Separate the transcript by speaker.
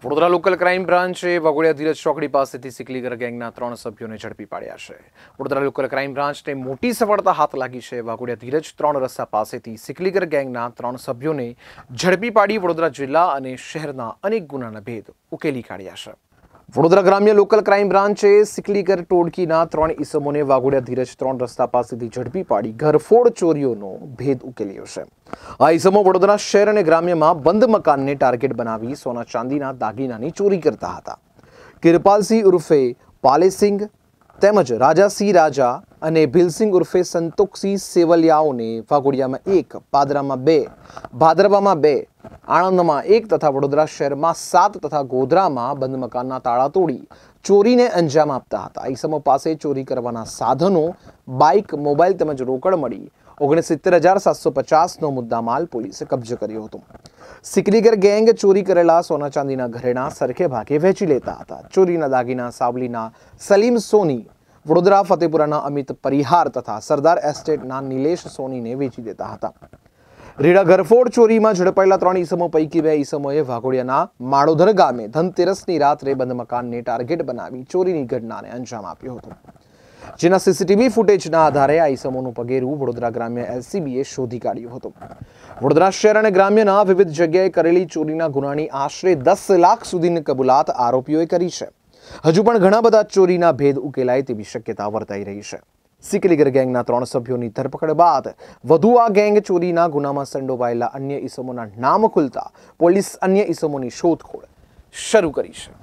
Speaker 1: Vadodara local crime બ્રાન્ચે વગોડિયા ધીરજ ચોકડી પાસેથી સિકલીગર ગેંગના ત્રણ સભ્યોને ઝડપી પાડ્યા છે વડોદરા લોકલ ક્રાઇમ બ્રાન્ચને મોટી સફળતા હાથ લાગી છે વાઘોડિયા ધીરજ ત્રણ રસ્તા પાસેથી સિકલીગર ગેંગના ત્રણ સભ્યોને ઝડપી પાડી વડોદરા જિલ્લા અને શહેરના અનેક ગુનાના ભેદ ઉકેલી કાઢ્યા છે વડોદરા ગ્રામ્ય લોકલ ક્રાઇમ બ્રાન્ચે સિકલીગર ટોળકીના ત્રણ ઇસમોને વાઘોડિયા ધીરજ ત્રણ રસ્તા પાસેથી ઝડપી પાડી ઘરફોડ ચોરીઓનો ભેદ ઉકેલ્યો છે આ ઇસમો વડોદરા શહેર અને ગ્રામ્યમાં બંધ મકાનને ટાર્ગેટ બનાવી સોના ચાંદીના દાગીનાની ચોરી કરતા હતા કિરપાલસિંહ ઉર્ફે પાલેસિંગ તેમજ રાજાસિંહ રાજા અને ભીલસિંગ ઉર્ફે સંતોક્ષી સેવલિયાઓને વાઘોડિયામાં એક પાદરામાં બે ભાદરવામાં બે આણંદમાં એક તથા વડોદરા શહેરમાં સાત તથા ગોધરામાં બંધ મકાનના તાળા તોડી ચોરીને અંજામ આપતા હતા ઈસમો પાસે ચોરી કરવાના સાધનો બાઇક મોબાઈલ તેમજ રોકડ મળી ઓગણસિત્તેર હજાર સાતસો પચાસનો મુદ્દામાલ પોલીસે કબજે કર્યો હતો સિકરીગર ગેંગ ચોરી કરેલા સોના ચાંદીના ઘરેણા સરખે ભાગે વહેંચી લેતા હતા ચોરીના દાગીના સાવલીના સલીમ સોની વડોદરા ફતેપુરાના અમિત પરિહાર તથા સરદાર એસ્ટેટના નિલેશ સોનીને વેચી દેતા હતા રેડા ઘરફોડ ચોરીમાં ઝડપાયેલા ત્રણ ઈસમો પૈકી બે ઈસમોએ વાઘોડિયાના માળોધર ગામે ધનતેરસની રાત્રે બંધ મકાનને ટાર્ગેટ બનાવી ચોરીની ઘટનાને અંજામ આપ્યો હતો જેના સીસીટીવી ફૂટેજના આધારે આ ઈસમોનું પગેરું વડોદરા ગ્રામ્ય એલસીબીએ શોધી કાઢ્યું હતું વડોદરા શહેર અને ગ્રામ્યના વિવિધ જગ્યાએ કરેલી ચોરીના ગુનાની આશરે દસ લાખ સુધીની કબૂલાત આરોપીઓએ કરી છે હજુ પણ ઘણા બધા ચોરીના ભેદ ઉકેલાય તેવી શક્યતા વર્તાઈ રહી છે સિકલીગર ગેંગના ત્રણ સભ્યોની ધરપકડ બાદ વધુ આ ગેંગ ચોરીના ગુનામાં સંડોવાયેલા અન્ય ઇસમોના નામ ખુલતા પોલીસ અન્ય ઇસમોની શોધખોળ શરૂ કરી છે